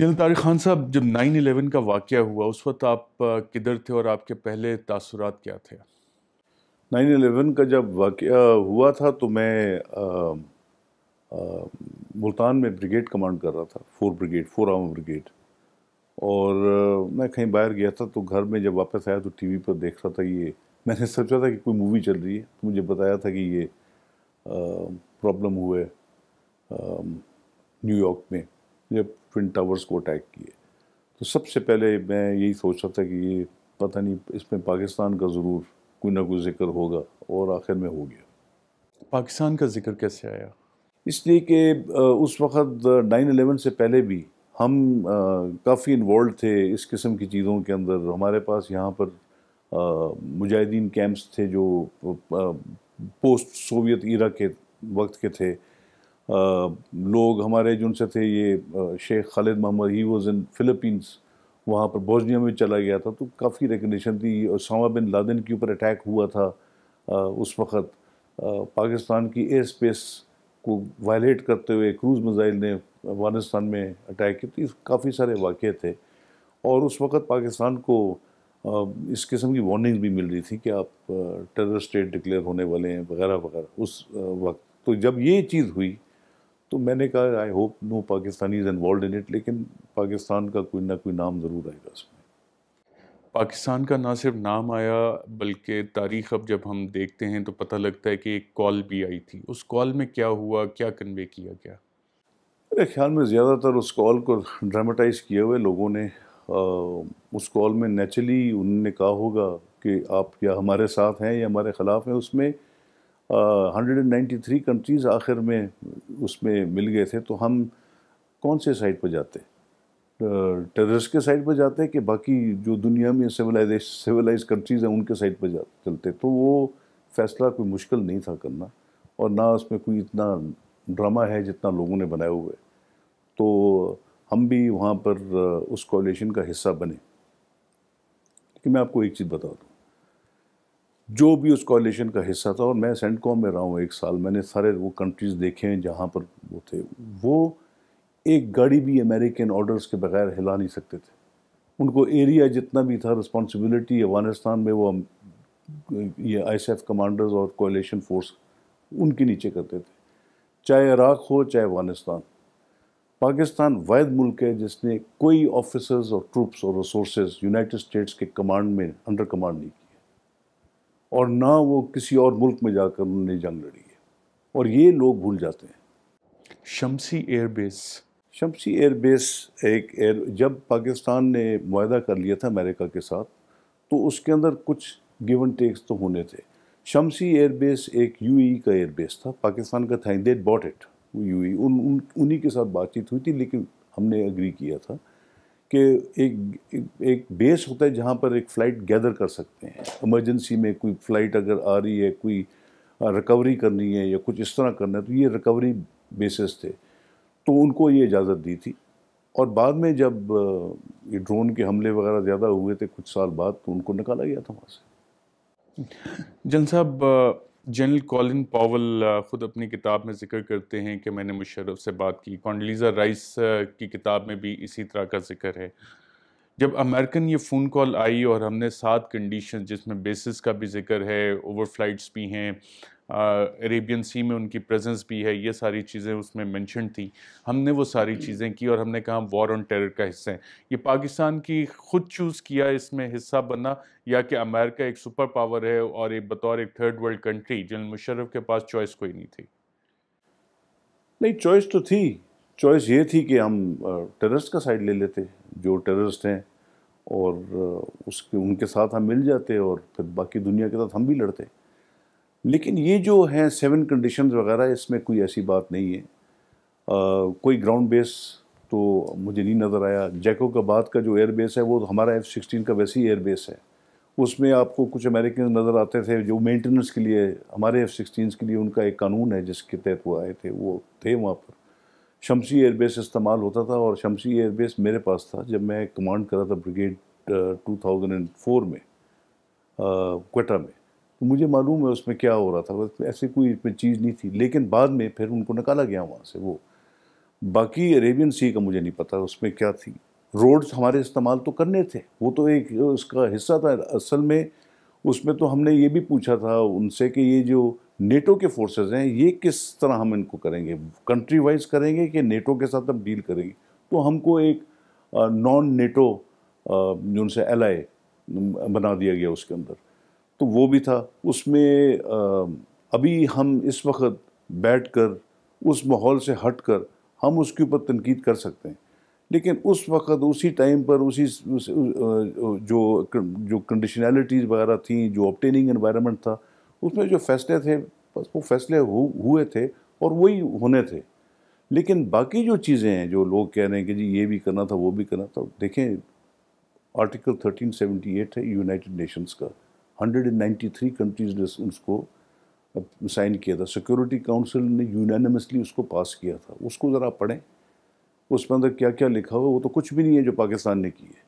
यानी तारिक खान साहब जब नाइन 11 का वाक़ हुआ उस वक्त आप किधर थे और आपके पहले तासुरात क्या थे नाइन एलेवन का जब वाक़ हुआ था तो मैं मुल्तान में ब्रिगेड कमांड कर रहा था four brigade four arm brigade और मैं कहीं बाहर गया था तो घर में जब वापस आया तो टीवी पर देख रहा था ये मैंने सोचा था कि कोई मूवी चल रही है तो मुझे बताया था कि ये प्रॉब्लम हुए न्यूयॉर्क में ने ट्विन टावर्स को अटैक किए तो सबसे पहले मैं यही सोच रहा था कि ये पता नहीं इसमें पाकिस्तान का ज़रूर कोई ना कोई जिक्र होगा और आखिर में हो गया पाकिस्तान का जिक्र कैसे आया इसलिए कि उस वक्त नाइन अलेवन से पहले भी हम काफ़ी इन्वॉल्व थे इस किस्म की चीज़ों के अंदर हमारे पास यहाँ पर मुजाहिदीन कैंप्स थे जो पोस्ट सोवियत इरा के वक्त के थे लोग हमारे जिनसे थे ये Sheikh Khalid Mohammad he was in Philippines वहाँ पर बोजनिया में चला गया था तो काफ़ी रिकग्निशन थी उसामा बिन लादेन के ऊपर अटैक हुआ था आ, उस वक़्त पाकिस्तान की एयर स्पेस को वायलेट करते हुए क्रूज़ मिज़ाइल ने अफगानिस्तान में अटैक किया तो काफ़ी सारे वाक़े थे और उस वक़्त पाकिस्तान को इस किस्म की वार्निंग भी मिल रही थी कि आप टेरर स्टेट डिक्लेयर होने वाले हैं वगैरह वगैरह उस वक्त तो जब ये चीज़ हुई तो मैंने कहा I hope no Pakistani is involved in it लेकिन पाकिस्तान का कोई ना कोई नाम ज़रूर आएगा उसमें पाकिस्तान का ना सिर्फ नाम आया बल्कि तारीख अब जब हम देखते हैं तो पता लगता है कि एक कॉल भी आई थी उस कॉल में क्या हुआ क्या कन्वे किया गया मेरे ख्याल में ज़्यादातर उस कॉल को ड्रामेटाइज किए हुए लोगों ने आ, उस कॉल में नेचुरली उन्होंने कहा होगा कि आप क्या हमारे साथ हैं या हमारे ख़िलाफ़ हैं उसमें 193 कंट्रीज़ आखिर में उसमें मिल गए थे तो हम कौन से साइड पर जाते टेररिस्ट के साइड पर जाते कि बाकी जो दुनिया में सिविलाइजेश सिविलाइज कंट्रीज़ हैं उनके साइड पर जा चलते तो वो फ़ैसला कोई मुश्किल नहीं था करना और ना उसमें कोई इतना ड्रामा है जितना लोगों ने बनाए हुए तो हम भी वहाँ पर उस कॉलेशन का हिस्सा बने कि मैं आपको एक चीज़ बता दूँ जो भी उस कॉलेशन का हिस्सा था और मैं सेंट कॉम में रहा हूँ एक साल मैंने सारे वो कंट्रीज़ देखे हैं जहाँ पर वो थे वो एक गाड़ी भी अमेरिकन ऑर्डर्स के बगैर हिला नहीं सकते थे उनको एरिया जितना भी था रिस्पॉन्सिबिलिटी अफगानिस्तान में वो ये आई कमांडर्स और कोलेशन फोर्स उनके नीचे करते थे चाहे इराक़ हो चाहे अफगानिस्तान पाकिस्तान वैध मुल्क है जिसने कोई ऑफिसर्स और ट्रूप्स और रिसोर्स यूनाइटेड स्टेट्स के कमांड में अंडर कमांड नहीं और ना वो किसी और मुल्क में जाकर उन्होंने जंग लड़ी है और ये लोग भूल जाते हैं शमसी एयरबेस शमसी एयरबेस एक एयर जब पाकिस्तान ने माहा कर लिया था अमेरिका के साथ तो उसके अंदर कुछ गिवन टेक्स तो होने थे शमसी एयरबेस एक यूएई e का एयरबेस था पाकिस्तान का था देट बॉट इट यू उन उन्हीं के साथ बातचीत हुई थी लेकिन हमने एग्री किया था कि एक एक, बेस होता है जहाँ पर एक फ़्लाइट गैदर कर सकते हैं इमरजेंसी में कोई फ़्लाइट अगर आ रही है कोई रिकवरी करनी है या कुछ इस तरह करना है तो ये रिकवरी बेसिस थे तो उनको ये इजाज़त दी थी और बाद में जब ये ड्रोन के हमले वगैरह ज़्यादा हुए थे कुछ साल बाद तो उनको निकाला गया था वहाँ से जन साहब जनरल कॉलिन पावल ख़ुद अपनी किताब में जिक्र करते हैं कि मैंने मुशरफ से बात की कॉन्डलीज़ा राइस की किताब में भी इसी तरह का जिक्र है जब अमेरिकन ये फ़ोन कॉल आई और हमने सात कंडीशन जिसमें बेसिस का भी जिक्र है ओवर भी हैं अरेबियन सी में उनकी प्रेजेंस भी है ये सारी चीज़ें उसमें मेंशन थी हमने वो सारी चीज़ें की और हमने कहा वॉर ऑन टेरर का हिस्सा हैं ये पाकिस्तान की खुद चूज़ किया इसमें हिस्सा बनना या कि अमेरिका एक सुपर पावर है और एक बतौर एक third world country general Musharraf के पास चॉइस कोई नहीं थी नहीं चॉइस तो थी चॉइस ये थी कि हम टेररिस्ट का साइड ले लेते जो टेररिस्ट हैं और उसके उनके साथ हम मिल जाते और फिर बाकी दुनिया के साथ हम भी लड़ते लेकिन ये जो हैं सेवन कंडीशन वगैरह इसमें कोई ऐसी बात नहीं है आ, कोई ग्राउंड बेस तो मुझे नहीं नज़र आया जैको का बात का जो एयर बेस है वो हमारा एफ़ सिक्सटीन का वैसे ही एयर बेस है उसमें आपको कुछ अमेरिकन नज़र आते थे जो मेंटेनेंस के लिए हमारे एफ़ सिक्सटीन के लिए उनका एक कानून है जिसके तहत वो आए थे वो थे वहाँ पर शमसी एयरबेस इस्तेमाल होता था और शमसी एयरबेस मेरे पास था जब मैं कमांड कर रहा था brigade two thousand and four में क्वेटा में तो मुझे मालूम है उसमें क्या हो रहा था ऐसे कोई इसमें चीज़ नहीं थी लेकिन बाद में फिर उनको निकाला गया वहाँ से वो बाकी अरेबियन सी का मुझे नहीं पता उसमें क्या थी रोड्स हमारे इस्तेमाल तो करने थे वो तो एक उसका हिस्सा था असल में उसमें तो हमने ये भी पूछा था उनसे कि ये जो नेटो के फोर्सेस हैं ये किस तरह हम इनको करेंगे कंट्री वाइज करेंगे कि नेटो के साथ हम डील करेंगे तो हमको एक नॉन नेटो जो उनसे एल बना दिया गया उसके अंदर तो वो भी था उसमें अभी हम इस वक्त बैठ कर उस माहौल से हट कर हम उसके ऊपर तनकीद कर सकते हैं लेकिन उस वक्त उसी टाइम पर उसी जो जो कंडीशनैलिटीज़ वगैरह थी जो ऑप्टेनिंग एनवायरनमेंट था उसमें जो फैसले थे बस वो फैसले हु, हुए थे और वही होने थे लेकिन बाकी जो चीज़ें हैं जो लोग कह रहे हैं कि जी ये भी करना था वो भी करना था देखें आर्टिकल 1378 है यूनाइटेड नेशंस का 193 कंट्रीज ने उसको साइन किया था सिक्योरिटी काउंसिल ने यूनानिमसली उसको पास किया था उसको ज़रा पढ़ें उसमें अंदर क्या क्या लिखा हुआ वो तो कुछ भी नहीं है जो पाकिस्तान ने की है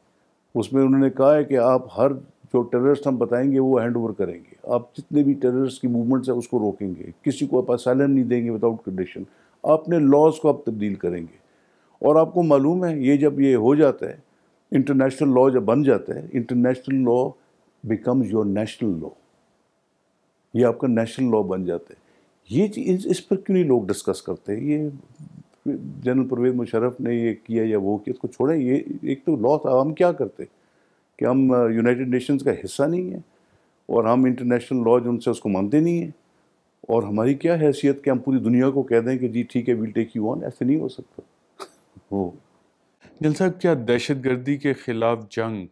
उसमें उन्होंने कहा है कि आप हर जो टेररिस्ट हम बताएंगे वो हैंड ओवर करेंगे आप जितने भी टेररिस्ट की मूवमेंट्स है उसको रोकेंगे किसी को आप असाइलम नहीं देंगे विदाउट कंडीशन अपने लॉज को आप तब्दील करेंगे और आपको मालूम है ये जब ये हो जाता है इंटरनेशनल लॉ जब बन जाता है international law becomes your national law ये आपका नेशनल लॉ बन जाता है ये चीज़ इस पर क्यों नहीं लोग डिस्कस करते ये जनरल परवेज मुशरफ ने ये किया या वो किया इसको छोड़ें ये एक तो लॉ था हम क्या करते कि हम यूनाइटेड uh, नेशंस का हिस्सा नहीं है और हम इंटरनेशनल लॉ जो उनसे उसको मानते नहीं हैं और हमारी क्या हैसियत कि हम पूरी दुनिया को कह दें कि जी ठीक है विल टेक यू ऑन ऐसे नहीं हो सकता हो जल साहब क्या दहशत गर्दी के ख़िलाफ़ जंग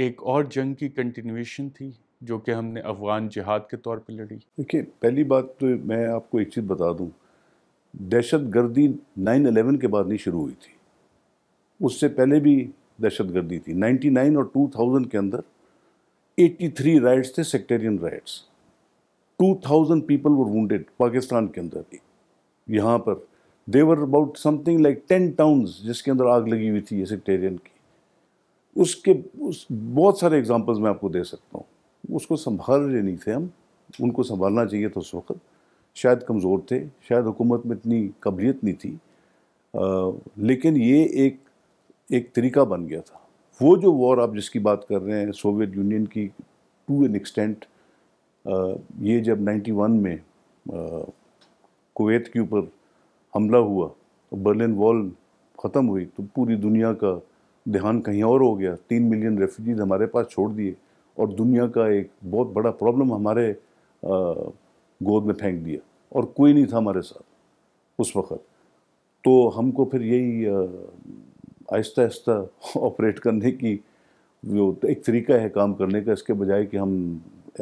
एक और जंग की कंटिन्यूएशन थी जो कि हमने अफगान जिहाद के तौर पर लड़ी देखिए पहली बात तो मैं आपको एक चीज़ बता दूँ दहशत गर्दी नाइन अलेवन के बाद नहीं शुरू हुई थी उससे पहले भी दहशत गर्दी थी नाइन्टी नाइन और टू थाउजेंड के अंदर एट्टी थ्री राइट्स थे sectarian riots two thousand people were wade Pakistan के अंदर यहाँ पर they were about something like ten towns जिसके अंदर आग लगी हुई थी ये सेक्टेरियन की उसके उस बहुत सारे एग्जांपल्स मैं आपको दे सकता हूँ उसको संभाल रहे नहीं थे हम उनको संभालना चाहिए था उस वक्त शायद कमज़ोर थे शायद हुकूमत में इतनी कबलीत नहीं थी आ, लेकिन ये एक एक तरीका बन गया था वो जो वॉर आप जिसकी बात कर रहे हैं सोवियत यूनियन की टू एन एक्सटेंट ये जब 91 में कुवैत के ऊपर हमला हुआ बर्लिन वॉल ख़त्म हुई तो पूरी दुनिया का ध्यान कहीं और हो गया तीन मिलियन रेफ्यूजीज हमारे पास छोड़ दिए और दुनिया का एक बहुत बड़ा प्रॉब्लम हमारे गोद में फेंक दिया और कोई नहीं था हमारे साथ उस वक्त तो हमको फिर यही आहिस्ता आहिस्ता ऑपरेट करने की जो एक तरीका है काम करने का इसके बजाय कि हम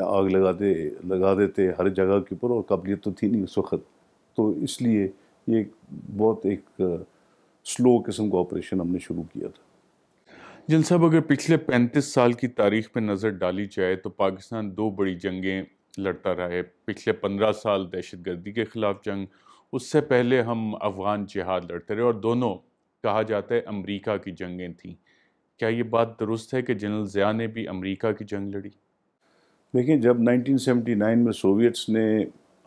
आग लगाते लगा देते हर जगह के ऊपर और काबिलियत तो थी नहीं उस वक्त तो इसलिए ये बहुत एक स्लो किस्म का ऑपरेशन हमने शुरू किया था जिन साहब अगर पिछले 35 साल की तारीख पर नज़र डाली जाए तो पाकिस्तान दो बड़ी जंगें लड़ता रहा है पिछले 15 साल दहशत गर्दी के ख़िलाफ़ जंग उससे पहले हम अफ़गान जिहाद लड़ते रहे और दोनों कहा जाता है अमेरिका की जंगें थीं क्या ये बात दुरुस्त है कि जनरल ज़िया ने भी अमेरिका की जंग लड़ी देखिए जब 1979 में सोवियट्स ने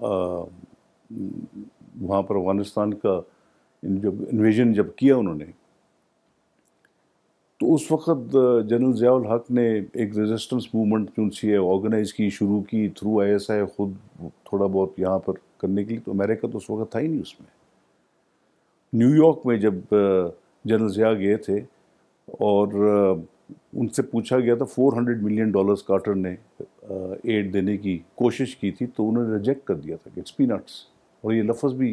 वहाँ पर अफ़गानिस्तान का जब इन्वेजन जब किया उन्होंने तो उस वक्त जनरल जयाल हक ने एक रेजिस्टेंस मूवमेंट जो सी है ऑर्गेनाइज़ की शुरू की थ्रू आई एस आई खुद थोड़ा बहुत यहाँ पर करने के लिए तो अमेरिका तो उस वक्त था ही नहीं उसमें न्यूयॉर्क में जब जनरल ज़िया गए थे और उनसे पूछा गया था 400 मिलियन डॉलर्स कार्टर ने एड देने की कोशिश की थी तो उन्होंने रिजेक्ट कर दिया था कि इट्स पीनट्स और ये लफ्ज भी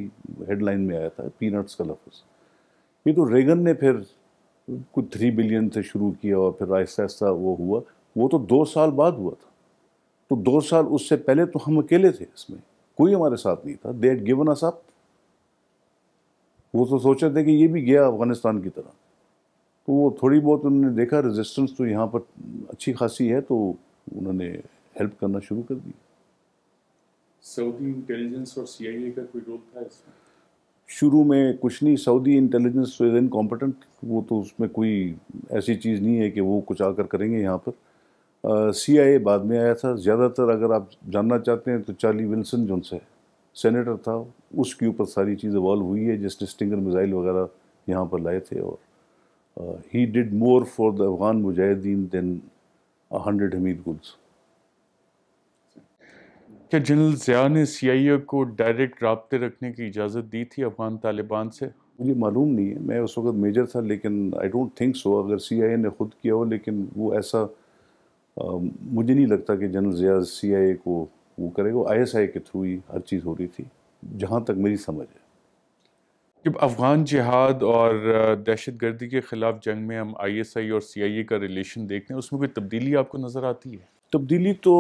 हेडलाइन में आया था पीनट्स का लफज ये तो रेगन ने फिर कुछ थ्री बिलियन से शुरू किया और फिर आहिस्ता आहिस्ता वो हुआ वो तो दो साल बाद हुआ था तो दो साल उससे पहले तो हम अकेले थे इसमें कोई हमारे साथ नहीं था देट गिवन अस अप वो तो सोचे थे कि ये भी गया अफगानिस्तान की तरह तो वो थोड़ी बहुत उन्होंने देखा रेजिस्टेंस तो यहाँ पर अच्छी खासी है तो उन्होंने हेल्प करना शुरू कर दिया सऊदी इंटेलिजेंस और सीआईए का कोई रोल था इसमें शुरू में कुछ नहीं सऊदी इंटेलिजेंस इज़ इनकॉम्पिटेंट वो तो उसमें कोई ऐसी चीज़ नहीं है कि वो कुछ आकर करेंगे यहाँ पर सी आई ए बाद में आया था ज़्यादातर अगर आप जानना चाहते हैं तो चार्ली विल्सन जो से सेनेटर था उसके ऊपर सारी चीज़ इवॉल्व हुई है जिसने स्टिंगर मिज़ाइल वगैरह यहाँ पर लाए थे और he did more for the Afghan mujahideen than hundred Hamid गुल्स क्या जनरल ज़िया ने सी आई ए को डायरेक्ट रबते रखने की इजाज़त दी थी अफगान तालिबान से मुझे मालूम नहीं है मैं उस वक्त मेजर था लेकिन आई डोंट थिंक सो अगर सी आई ए ने खुद किया हो लेकिन वो ऐसा आ, मुझे नहीं लगता कि जनरल ज़िया सी आई ए को वो करेगा आई एस आई के थ्रू ही हर चीज़ हो रही थी जहाँ तक मेरी समझ है कि अफ़गान जिहाद और दहशत गर्दी के ख़िलाफ़ जंग में हम आई एस आई और सी आई ए का रिलेशन देखते हैं उसमें कोई तब्दीली आपको नज़र आती है तब्दीली तो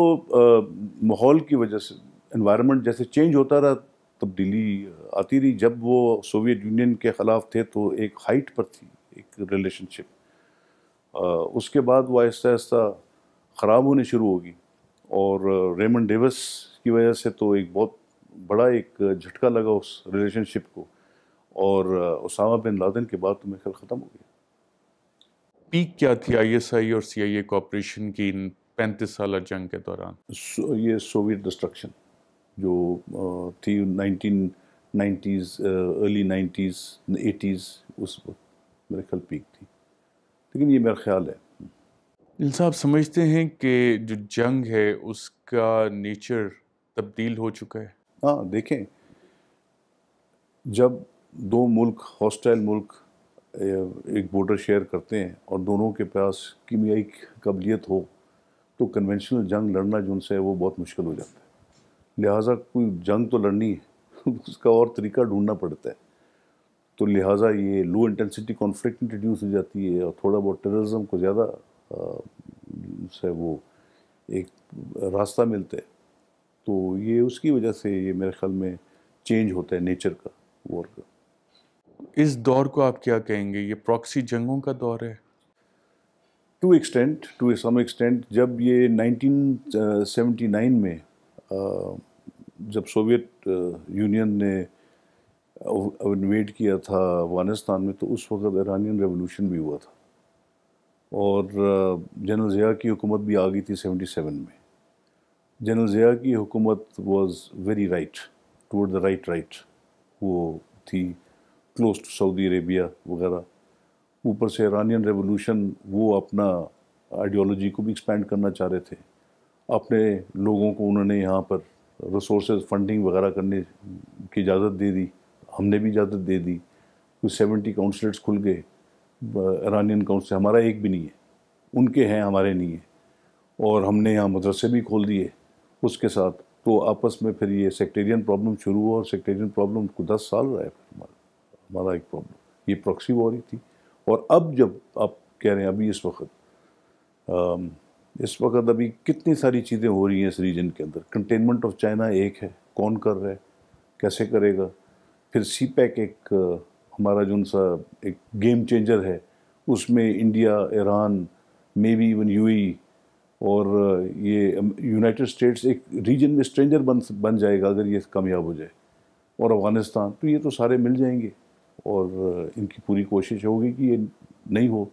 माहौल की वजह से इन्वायरमेंट जैसे चेंज होता रहा तब्दीली आती रही जब वो सोवियत यूनियन के ख़िलाफ़ थे तो एक हाइट पर थी एक रिलेशनशिप उसके बाद वो आहिस्ता आहिस्ता ख़राब होने शुरू होगी और रेमन डेविस की वजह से तो एक बहुत बड़ा एक झटका लगा उस रिलेशनशिप को और उसामा बिन लादेन के बाद तो मेरे ख़त्म हो गया पीक क्या थी आईएसआई और सीआईए आई की इन पैंतीस साल जंग के दौरान सो, ये सोवियत डिस्ट्रक्शन जो थी nineteen nineties early nineties eighties उस वक्त मेरे ख्याल पीक थी लेकिन ये मेरा ख्याल है साहब समझते हैं कि जो जंग है उसका नेचर तब्दील हो चुका है हाँ देखें जब दो मुल्क हॉस्टाइल मुल्क एक बॉर्डर शेयर करते हैं और दोनों के पास कीमियाई कबलीत हो तो कन्वेंशनल जंग लड़ना जो उनसे है वो बहुत मुश्किल हो जाता है लिहाजा कोई जंग तो लड़नी है उसका और तरीका ढूंढना पड़ता है तो लिहाजा ये लो इंटेंसिटी कॉन्फ्लिक्ट इंट्रोड्यूस हो जाती है और थोड़ा बहुत टेररिज्म को ज़्यादा से वो एक रास्ता मिलता है तो ये उसकी वजह से ये मेरे ख्याल में चेंज होता है नेचर का वॉर का इस दौर को आप क्या कहेंगे ये प्रॉक्सी जंगों का दौर है to extent to some extent जब ये 1979 में जब सोवियत यूनियन ने इन्वेट किया था अफगानिस्तान में तो उस वक्त ईरानियन रेवोल्यूशन भी हुआ था और जनरल ज़िया की हुकूमत भी आ गई थी 77 में जनरल ज़िया की हुकूमत was very right toward the right right वो थी क्लोज टू सऊदी अरेबिया वगैरह ऊपर से ईरानियन रेवोल्यूशन वो अपना आइडियोलॉजी को भी एक्सपेंड करना चाह रहे थे अपने लोगों को उन्होंने यहाँ पर रिसोर्स फंडिंग वगैरह करने की इजाज़त दे दी हमने भी इजाज़त दे दी तो सेवेंटी काउंसलेट्स खुल गए ईरानियन काउंसिल हमारा एक भी नहीं है उनके हैं हमारे नहीं हैं और हमने यहाँ मदरसे भी खोल दिए उसके साथ तो आपस में फिर ये सेक्टेरियन प्रॉब्लम शुरू हुआ और सेक्टेरियन प्रॉब्लम को दस साल रहा है हमारा हमारा एक प्रॉब्लम ये प्रॉक्सी वॉर ही थी और अब जब आप कह रहे हैं अभी इस वक्त इस वक्त अभी कितनी सारी चीज़ें हो रही हैं इस रीजन के अंदर कंटेनमेंट ऑफ चाइना एक है कौन कर रहा है कैसे करेगा फिर सी पैक e एक हमारा जो सा एक गेम चेंजर है उसमें India Iran may be even you और ये यूनाइटेड स्टेट्स एक रीजन में स्ट्रेंजर बन बन जाएगा अगर ये कामयाब हो जाए और अफ़गानिस्तान तो ये तो सारे मिल जाएंगे और इनकी पूरी कोशिश होगी कि ये नहीं हो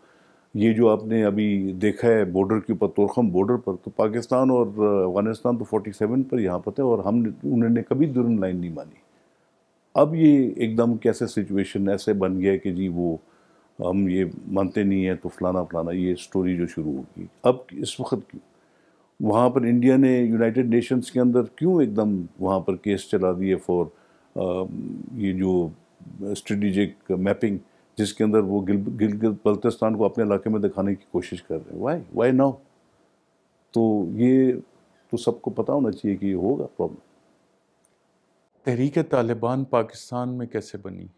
ये जो आपने अभी देखा है बॉर्डर के ऊपर तोरखम बॉर्डर पर तो पाकिस्तान और अफगानिस्तान तो 47 पर यहाँ पर थे और हम उन्होंने कभी दुर्म लाइन नहीं मानी अब ये एकदम कैसे सिचुएशन ऐसे बन गया कि जी वो हम ये मानते नहीं हैं तो फलाना फलाना ये स्टोरी जो शुरू होगी अब इस वक्त क्यों वहाँ पर इंडिया ने यूनाइटेड नेशंस के अंदर क्यों एकदम वहाँ पर केस चला दिए फॉर ये जो स्ट्रेटिजिक मैपिंग जिसके अंदर वो गिल गिल, बल्तिस्तान को अपने इलाके में दिखाने की कोशिश कर रहे हैं वाई वाई नाउ तो ये तो सबको पता होना चाहिए कि ये होगा प्रॉब्लम तहरीक तालिबान पाकिस्तान में कैसे बनी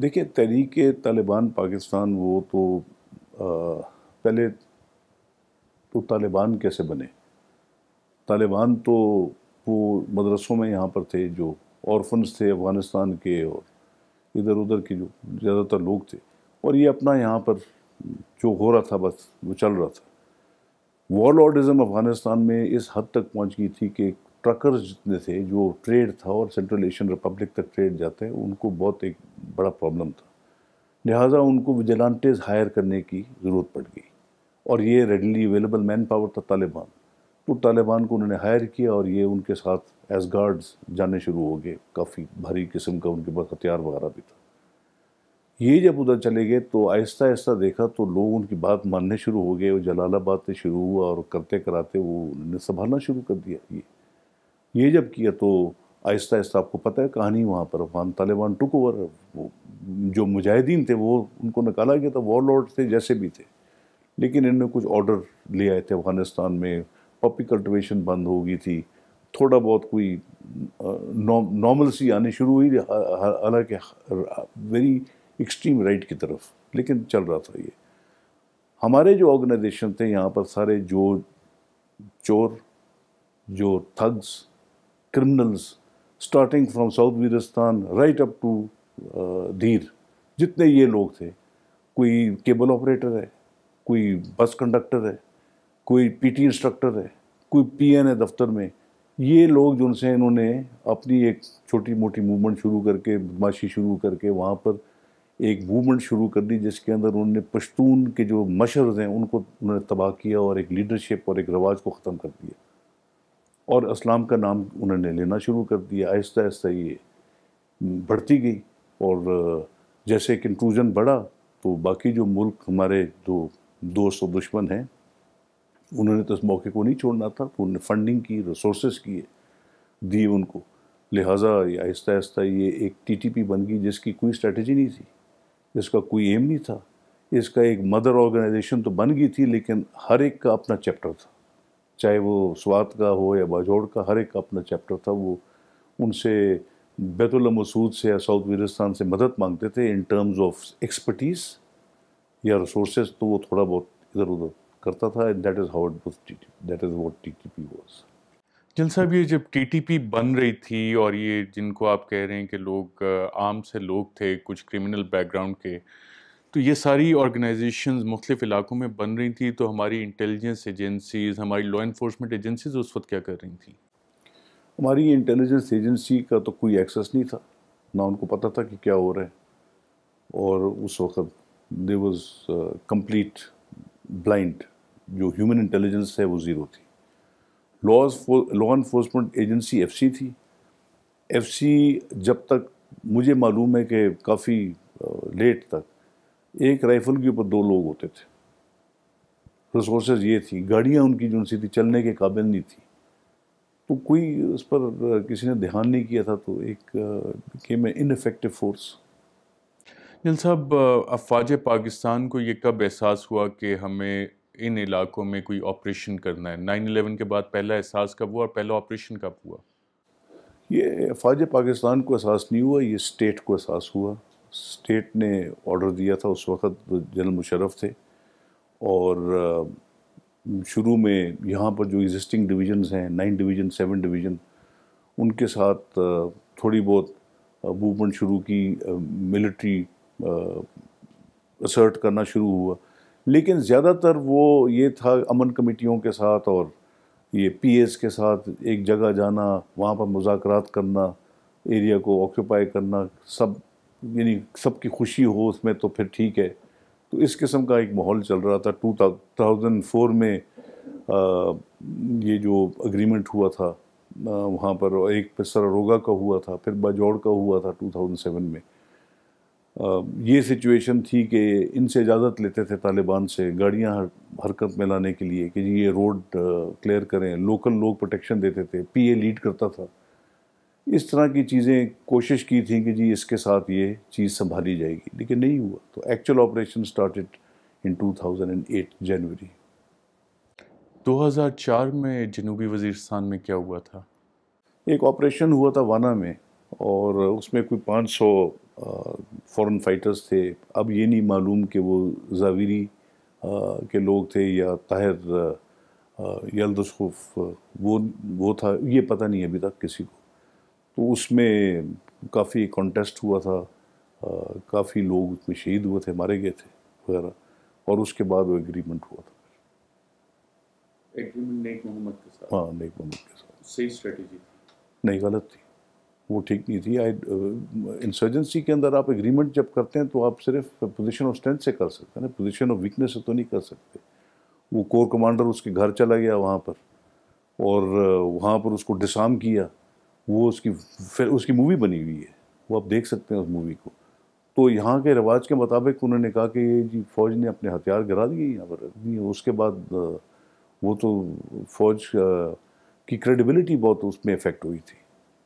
देखिए तहरीक तालिबान पाकिस्तान वो तो आ, पहले तो तालिबान कैसे बने तालिबान तो वो मदरसों में यहाँ पर थे जो औरफन थे अफ़गानिस्तान के और इधर उधर के जो ज़्यादातर लोग थे और ये अपना यहाँ पर जो हो रहा था बस वो चल रहा था वॉलॉर्डिज़म अफ़गानिस्तान में इस हद तक पहुँच गई थी कि ट्रकर्स जितने थे जो ट्रेड था और सेंट्रल एशियन रिपब्लिक तक ट्रेड जाते हैं उनको बहुत एक बड़ा प्रॉब्लम था लिहाजा उनको विजिलांटेज हायर करने की ज़रूरत पड़ गई और ये रेडली अवेलेबल मैन पावर था तालिबान तो तालिबान को उन्होंने हायर किया और ये उनके साथ एज़ गार्ड्स जाने शुरू हो गए काफ़ी भारी किस्म का उनके पास हथियार वगैरह भी था ये जब उधर चले गए तो आहिस्ता आहिस्ता देखा तो लोग उनकी बात मानने शुरू हो गए और जलालाबाद से शुरू हुआ और करते कराते वो उन्होंने संभालना शुरू कर दिया ये ये जब किया तो आहिस्ता आहिस्ता आपको पता है कहानी वहाँ पर अफगान तालिबान टुक ओवर वो जो मुजाहिदीन थे वो उनको निकाला गया था वॉर लॉर्ड थे जैसे भी थे लेकिन इन्होंने कुछ ऑर्डर ले आए थे अफ़गानिस्तान में पपी कल्टिवेशन बंद हो गई थी थोड़ा बहुत कोई नॉर्मल सी आनी शुरू हुई हालांकि वेरी एक्सट्रीम राइट की तरफ लेकिन चल रहा था ये हमारे जो ऑर्गेनाइजेशन थे यहाँ पर सारे जो चोर जो thugs criminals starting from South Waziristan right up to Dir जितने ये लोग थे कोई केबल ऑपरेटर है कोई बस कंडक्टर है कोई पीटी इंस्ट्रक्टर है कोई पीएन है दफ्तर में ये लोग जो उनसे इन्होंने अपनी एक छोटी मोटी मूवमेंट शुरू करके बदमाशी शुरू करके वहाँ पर एक मूवमेंट शुरू कर दी जिसके अंदर उन्होंने पश्तून के जो मशरज हैं उनको उन्होंने तबाह किया और एक लीडरशिप और एक रवाज को ख़त्म कर दिया और इस्लाम का नाम उन्होंने लेना शुरू कर दिया आहिस्ता आहिस्ता ये बढ़ती गई और जैसे कंक्लूजन बढ़ा तो बाकी जो मुल्क हमारे जो दोस्त और दुश्मन हैं उन्होंने तो इस मौके को नहीं छोड़ना था तो उन्होंने फंडिंग की रिसोर्स किए दिए उनको लिहाजा ये आहिस्ता आहिस्ता ये एक टीटीपी बन गई जिसकी कोई स्ट्रेटजी नहीं थी इसका कोई एम नहीं था इसका एक मदर ऑर्गेनाइजेशन तो बन गई थी लेकिन हर एक का अपना चैप्टर था चाहे वो स्वात का हो या बाजौड़ का हर एक का अपना चैप्टर था वो उनसे बैतुल्ला मसूद से या साउथ वीरस्तान से मदद मांगते थे इन टर्म्स ऑफ एक्सपर्टीज़ या रिसोर्स तो वो थोड़ा बहुत इधर उधर करता था and that is how it was TTP that is what TTP was जिल साहब ये जब टीटीपी बन रही थी और ये जिनको आप कह रहे हैं कि लोग आम से लोग थे कुछ क्रिमिनल बैकग्राउंड के तो ये सारी ऑर्गेनाइजेशन मुख्तफ इलाकों में बन रही थी तो हमारी इंटेलिजेंस एजेंसीज हमारी लॉ इन्फोर्समेंट एजेंसीज उस वक्त क्या कर रही थी हमारी इंटेलिजेंस एजेंसी का तो कोई एक्सेस नहीं था ना उनको पता था कि क्या हो रहा है और उस वक्त दे वॉज कम्प्लीट ब्लाइंड जो ह्यूमन इंटेलिजेंस है वो ज़ीरो थी laws law enforcement agency F थी एफ जब तक मुझे मालूम है कि काफ़ी लेट तक एक राइफ़ल के ऊपर दो लोग होते थे रिसोर्स ये थी गाड़ियाँ उनकी जो सी थी चलने के काबिल नहीं थी तो कोई उस पर किसी ने ध्यान नहीं किया था तो एक केम इनफेक्टिव फोर्स जल साहब अफवाज पाकिस्तान को ये कब एहसास हुआ कि हमें इन इलाकों में कोई ऑपरेशन करना है नाइन अलेवन के बाद पहला एहसास कब हुआ और पहला ऑपरेशन कब हुआ ये अफवाज पाकिस्तान को एहसास नहीं हुआ ये स्टेट को एहसास हुआ स्टेट ने ऑर्डर दिया था उस वक्त जनरल मुशरफ थे और शुरू में यहाँ पर जो एग्जिस्टिंग डिवीजन्स हैं नाइन डिवीजन सेवन डिवीजन उनके साथ थोड़ी बहुत मूवमेंट शुरू की मिलिट्री असर्ट करना शुरू हुआ लेकिन ज़्यादातर वो ये था अमन कमेटियों के साथ और ये पीएस के साथ एक जगह जाना वहाँ पर मुजाकर करना एरिया को ऑक्यूपाई करना सब यानी सबकी खुशी हो उसमें तो फिर ठीक है तो इस किस्म का एक माहौल चल रहा था टू थाउजेंड फोर में आ, ये जो अग्रीमेंट हुआ था आ, वहाँ पर एक फिर रोगा का हुआ था फिर बाजौड़ का हुआ था सेवन में ये सिचुएशन थी कि इनसे इजाज़त लेते थे तालिबान से गाड़ियाँ हर, हरकत में लाने के लिए कि ये रोड क्लियर करें लोकल लोग प्रोटेक्शन देते थे पीए लीड करता था इस तरह की चीज़ें कोशिश की थी कि जी इसके साथ ये चीज़ संभाली जाएगी लेकिन नहीं हुआ तो actual operation started in 2008 January 2004 में जनूबी वजीरस्तान में क्या हुआ था एक ऑपरेशन हुआ था वाना में और उसमें कोई 500 फॉरन फाइटर्स थे अब ये नहीं मालूम कि वो जावीरी के लोग थे या ताहिर यलदसूफ वो वो था ये पता नहीं अभी तक किसी को तो उसमें काफ़ी कॉन्टेस्ट हुआ था काफ़ी लोग उसमें शहीद हुए थे मारे गए थे वगैरह और उसके बाद वो एग्रीमेंट हुआ था एग्रीमेंट नेक मोहम्मद के साथ हाँ नेक मोहम्मद के साथ सही स्ट्रेटजी नहीं गलत थी वो ठीक नहीं थी आई इंसर्जेंसी uh, के अंदर आप एग्रीमेंट जब करते हैं तो आप सिर्फ पोजीशन ऑफ स्ट्रेंथ से कर सकते हैं ना पोजीशन ऑफ वीकनेस से तो नहीं कर सकते वो कोर कमांडर उसके घर चला गया वहाँ पर और uh, वहाँ पर उसको डिसाम किया वो उसकी फिर उसकी मूवी बनी हुई है वो आप देख सकते हैं उस मूवी को तो यहाँ के रिवाज के मुताबिक उन्होंने कहा कि ये जी फ़ौज ने अपने हथियार गिरा दिए यहाँ पर उसके बाद uh, वो तो फ़ौज की क्रेडिबिलिटी बहुत उसमें इफ़ेक्ट हुई थी